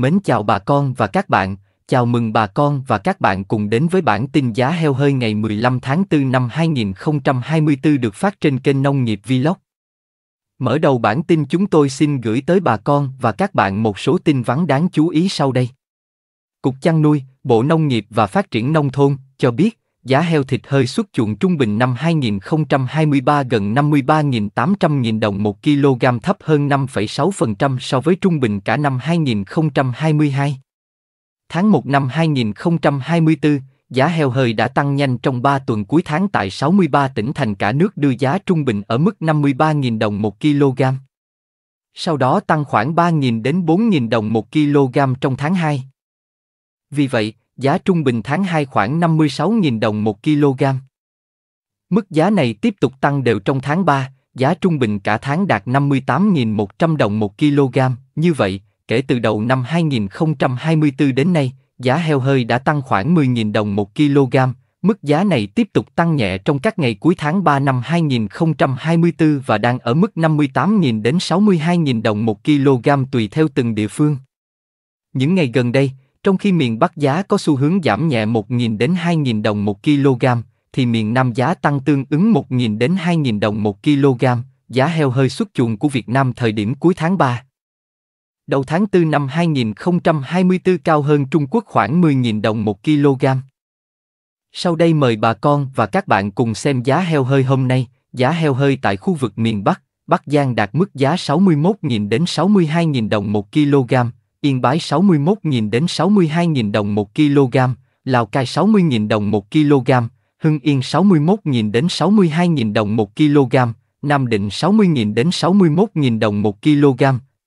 Mến chào bà con và các bạn, chào mừng bà con và các bạn cùng đến với bản tin giá heo hơi ngày 15 tháng 4 năm 2024 được phát trên kênh Nông nghiệp Vlog. Mở đầu bản tin chúng tôi xin gửi tới bà con và các bạn một số tin vắn đáng chú ý sau đây. Cục chăn nuôi, Bộ Nông nghiệp và Phát triển Nông thôn cho biết, giá heo thịt hơi xuất chuộng trung bình năm 2023 gần 53.800.000 đồng một kg thấp hơn 5,6% so với trung bình cả năm 2022. Tháng 1 năm 2024, giá heo hơi đã tăng nhanh trong 3 tuần cuối tháng tại 63 tỉnh thành cả nước đưa giá trung bình ở mức 53.000 đồng một kg. Sau đó tăng khoảng 3.000 đến 4.000 đồng một kg trong tháng 2. Vì vậy, giá trung bình tháng 2 khoảng 56.000 đồng 1 kg. Mức giá này tiếp tục tăng đều trong tháng 3, giá trung bình cả tháng đạt 58.100 đồng 1 kg. Như vậy, kể từ đầu năm 2024 đến nay, giá heo hơi đã tăng khoảng 10.000 đồng 1 kg. Mức giá này tiếp tục tăng nhẹ trong các ngày cuối tháng 3 năm 2024 và đang ở mức 58.000 đến 62.000 đồng 1 kg tùy theo từng địa phương. Những ngày gần đây, trong khi miền Bắc giá có xu hướng giảm nhẹ 1.000 đến 2.000 đồng 1 kg, thì miền Nam giá tăng tương ứng 1.000 đến 2.000 đồng 1 kg, giá heo hơi xuất chuồng của Việt Nam thời điểm cuối tháng 3. Đầu tháng 4 năm 2024 cao hơn Trung Quốc khoảng 10.000 đồng 1 kg. Sau đây mời bà con và các bạn cùng xem giá heo hơi hôm nay, giá heo hơi tại khu vực miền Bắc, Bắc Giang đạt mức giá 61.000 đến 62.000 đồng 1 kg, Yên Bái 61.000 đến 62.000 đồng 1 kg, Lào Cai 60.000 đồng 1 kg, Hưng Yên 61.000 đến 62.000 đồng 1 kg, Nam Định 60.000 đến 61.000 đồng 1 kg,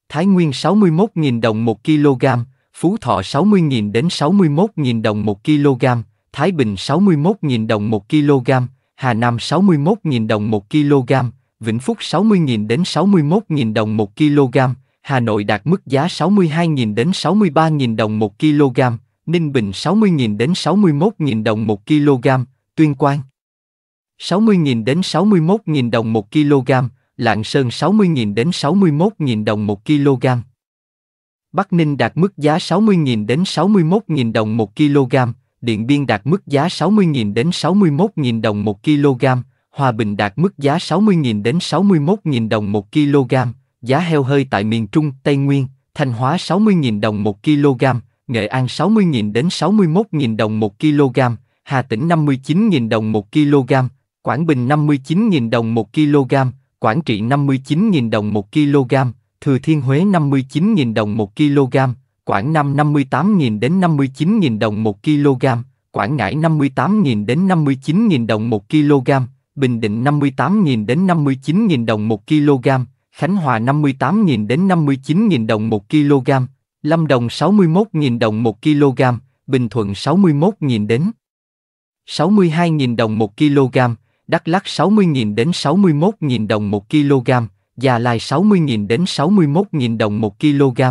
Thái Nguyên 61.000 đồng 1 kg, Phú Thọ 60.000 đến 61.000 đồng 1 kg, Thái Bình 61.000 đồng 1 kg, Hà Nam 61.000 đồng 1 kg, Vĩnh Phúc 60.000 đến 61.000 đồng 1 kg, Hà Nội đạt mức giá 62.000 đến 63.000 đồng 1 kg, Ninh Bình 60.000 đến 61.000 đồng 1 kg, Tuyên Quang 60.000 đến 61.000 đồng 1 kg, Lạng Sơn 60.000 đến 61.000 đồng 1 kg. Bắc Ninh đạt mức giá 60.000 đến 61.000 đồng 1 kg, Điện Biên đạt mức giá 60.000 đến 61.000 đồng 1 kg, Hòa Bình đạt mức giá 60.000 đến 61.000 đồng 1 kg, giá heo hơi tại miền Trung, Tây Nguyên, Thanh Hóa 60.000 đồng 1 kg, Nghệ An 60.000 đến 61.000 đồng 1 kg, Hà Tĩnh 59.000 đồng 1 kg, Quảng Bình 59.000 đồng 1 kg, Quảng Trị 59.000 đồng 1 kg, Thừa Thiên Huế 59.000 đồng 1 kg, Quảng Nam 58.000 đến 59.000 đồng 1 kg, Quảng Ngãi 58.000 đến 59.000 đồng 1 kg, Bình Định 58.000 đến 59.000 đồng 1 kg, Khánh Hòa 58.000 đến 59.000 đồng 1 kg, Lâm Đồng 61.000 đồng 1 kg, Bình Thuận 61.000 đến 62.000 đồng 1 kg, Đắk Lắk 60.000 đến 61.000 đồng 1 kg, Gia Lai 60.000 đến 61.000 đồng 1 kg.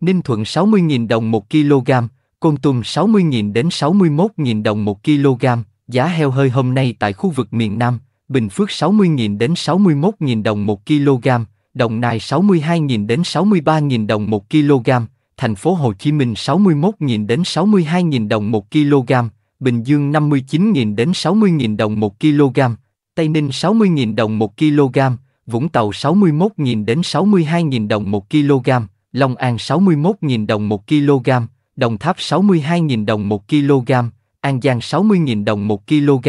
Ninh Thuận 60.000 đồng 1 kg, Côn Tum 60.000 đến 61.000 đồng 1 kg, giá heo hơi hôm nay tại khu vực miền Nam Bình Phước 60.000 đến 61.000 đồng 1 kg, Đồng Nai 62.000 đến 63.000 đồng 1 kg, thành phố Hồ Chí Minh 61.000 đến 62.000 đồng 1 kg, Bình Dương 59.000 đến 60.000 đồng 1 kg, Tây Ninh 60.000 đồng 1 kg, Vũng Tàu 61.000 đến 62.000 đồng 1 kg, Long An 61.000 đồng 1 kg, Đồng Tháp 62.000 đồng 1 kg, An Giang 60.000 đồng 1 kg,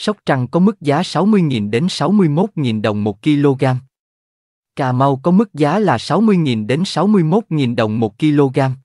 Sóc Trăng có mức giá 60.000 đến 61.000 đồng 1 kg. Cà Mau có mức giá là 60.000 đến 61.000 đồng 1 kg.